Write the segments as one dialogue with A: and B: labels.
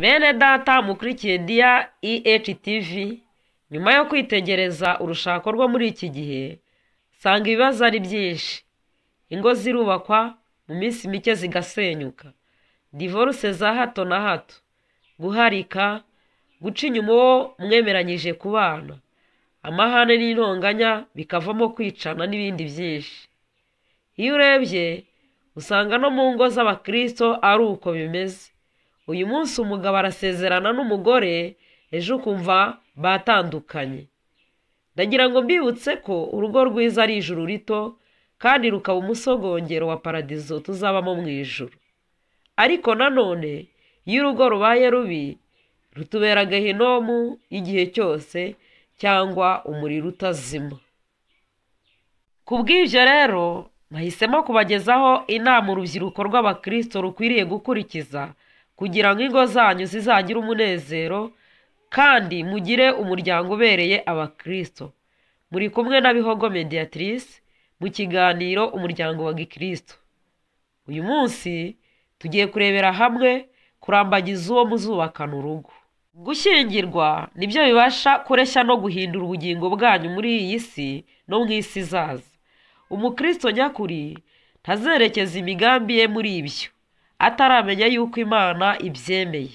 A: bene data mukurikire dia ehtv nyuma yo kwitegereza urushako rwo muri iki gihe sanga ibibazo ari byinshi ingo zirubakwa mu minsi mike zigasenyuka divorce za hato na hato guharika guca inyuma uwo mwemeranyije kubana amahane n'intonganya bikavamo kwicana n'ibindi byinshi iyo urebye usanga no mu ngo z'abakristo ari uko bimeze uyu munsi umugabo arasezerana n'umugore ejo ukumva batandukanye ndagira ngo mbibutse ko urugo rwiza ari ijuru rito kandi rukaba umusogongero wa paradizo tuzabamo mu ijuru ariko nanone iyo urugo rubaye rubi rutubera gehinomu igihe cyose cyangwa umuriro utazima ku bw'ibyo rero nahisemo kubagezaho inama urubyiruko rw'abakristo rukwiriye gukurikiza kugira ngo ingo zanyu zizagire umunezero kandi mugire umuryango ubereye abakristo muri kumwe n'abihogo mediatrice mu kiganiro umuryango wa gikristo uyu munsi tugiye kurebera hamwe kurambagiza uwo muzubakana urugo gushyingirwa nibyo bibasha kureshya no guhindura ubugingo bwanyu muri iyi si no mu isi izaza umukristo nyakuri ntazerekeza imigambi ye muri ibyo ataramenya yuko imana ibyemeye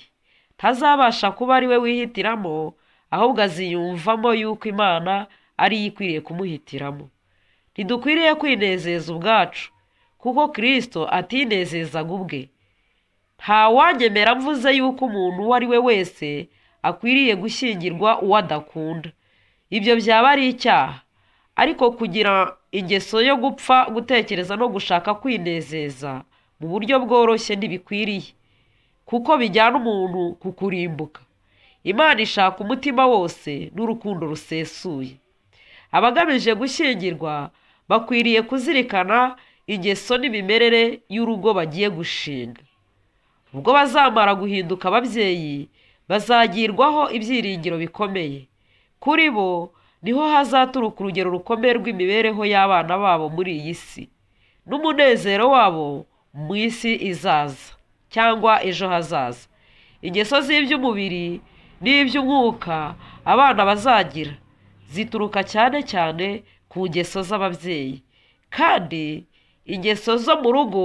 A: ntazabasha kuba ari we wihitiramo ahubwo aziyumvamo yuko imana ariyo ikwiriye kumuhitiramo ntidukwiriye kwinezeza ubwacu kuko kirisito atinezezaga ubwe ntawangemera mvuze yuko umuntu uwo ari we wese akwiriye gushyingirwa uwo adakunda ibyo byaba ari icyaha ariko kugira ingeso yo gupfa gutekereza no gushaka kwinezeza mu buryo bworoshye ntibikwiriye kuko bijyana umuntu ku kurimbuka imana ishaka umutima wose n'urukundo rusesuye abagamije gushyingirwa bakwiriye kuzirikana ingeso n'imimerere y'urugo bagiye gushinga ubwo bazamara guhinduka ababyeyi bazagirwaho ibyiringiro bikomeye kuri bo niho hazaturuka urugero rukomeye rw'imibereho y'abana babo muri iyi si n'umunezero wabo mu isi izaza cyangwa ejo hazaza ingeso z'iby'umubiri n'iby'umwuka abana bazagira zituruka cyane cyane ku ngeso z'ababyeyi kandi ingeso zo mu rugo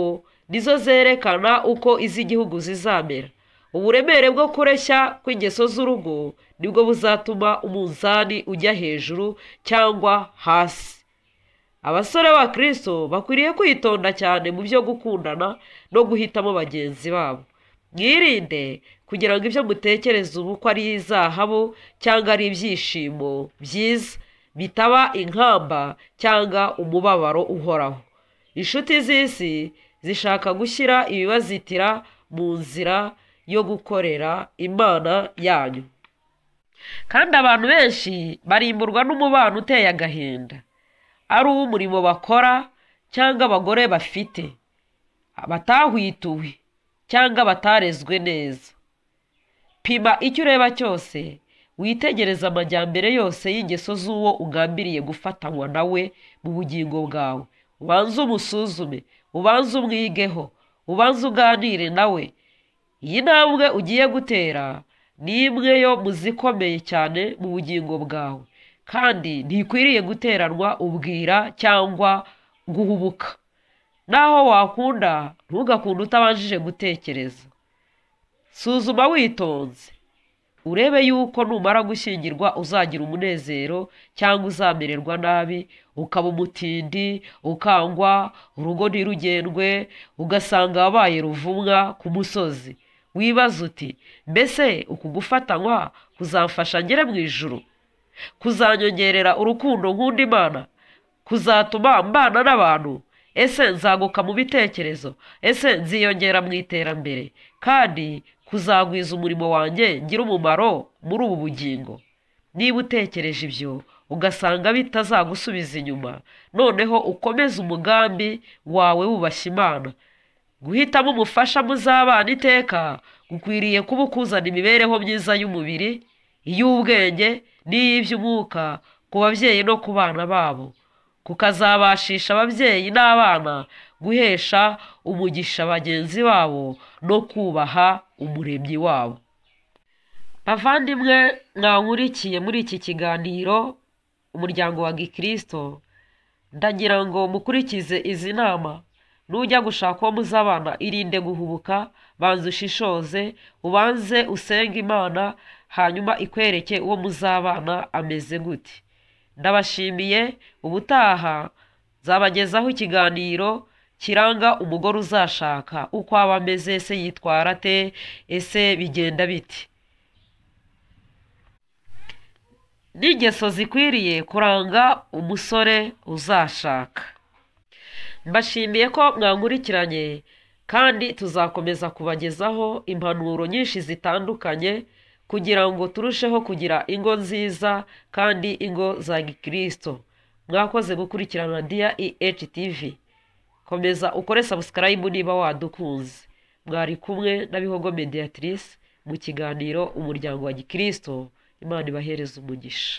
A: nizo zerekana uko iz'igihugu zizamera uburemere bwo kureshya kw'ingeso z'urugo nibwo buzatuma umunzani ujya hejuru cyangwa hasi abasore ba kirisito bakwiriye kwitonda cyane mu byo gukundana no guhitamo bagenzi babo mwirinde kugira ngo ibyo mutekereza ubu ko ari izahabu cyangwa ari ibyishimo byiza bitaba inkamba cyangwa umubabaro uhoraho inshuti z'isi zishaka gushyira ibibazitira mu nzira yo gukorera imana yanyu kandi abantu benshi barimburwa n'umubano uteye agahinda ari uw'umurimo bakora cyangwa abagore bafite batahwituwe cyangwa batarezwe neza pima icyo ureba cyose witegereze amajyambere yose y'ingeso z'uwo ugambiriye gufatanywa nawe mu bugingo bwawe ubanze umusuzume ubanze umwigeho ubanze uganire nawe iyi ntambwe ugiye gutera ni imwe yo mu zikomeye cyane mu bugingo bwawe kandi ntikwiriye guteranwa ubwira cyangwa guhubuka naho wakunda ntugakunde utabanjije gutekereza suzuma witonze urebe yuko numara gushyingirwa uzagira umunezero cyangwa uzamererwa nabi ukaba umutindi ukangwa urugo ntirugendwe ugasanga wabaye ruvumwa ku musozi wibaza uti mbese uku gufatanywa kuzamfasha ngere mu ijuru kuzanyongerera urukundo nk'undi imana kuzatuma mbana n'abantu ese nzaguka mu bitekerezo ese nziyongera mu iterambere kandi kuzagwiza umurimo wanjye ngira umumaro muri ubu bugingo niba utekereje ibyo ugasanga bitazagusubiza inyuma noneho ukomeze umugambi wawe wubashye imana guhitamo umufasha muzabana iteka gukwiriye kuba ukuzana imibereho myiza y'umubiri iy'ubwenge n'iy'iby'umwuka ku babyeyi no ku bana babo kukazabashisha ababyeyi n'abana guhesha umugisha bagenzi babo no kubaha umuremyi wabo bavandimwe mwankurikiye muri iki kiganiro umuryango wa gikirisito ndagira ngo mukurikize izi nama nujya gushaka uwo muzabana irinde guhubuka banza ushishoze ubanze usenge imana hanyuma ikwereke uwo muzabana ameze gute ndabashimiye ubutaha nzabagezaho ikiganiro kiranga umugore uzashaka uko aba ameze se yitwara ate ese bigenda bite n'ingeso zikwiriye kuranga umusore uzashaka mbashimiye ko mwankurikiranye kandi tuzakomeza kubagezaho impanuro nyinshi zitandukanye kugira ngo turusheho kugira ingo nziza kandi ingo za gikirisito mwakoze gukurikirana diya EHTV komeza ukore sabusikarayibu niba wadukunze mwari kumwe n’abihogo mediatrice mu kiganiro umuryango wa gikirisito imana ibahereza umugisha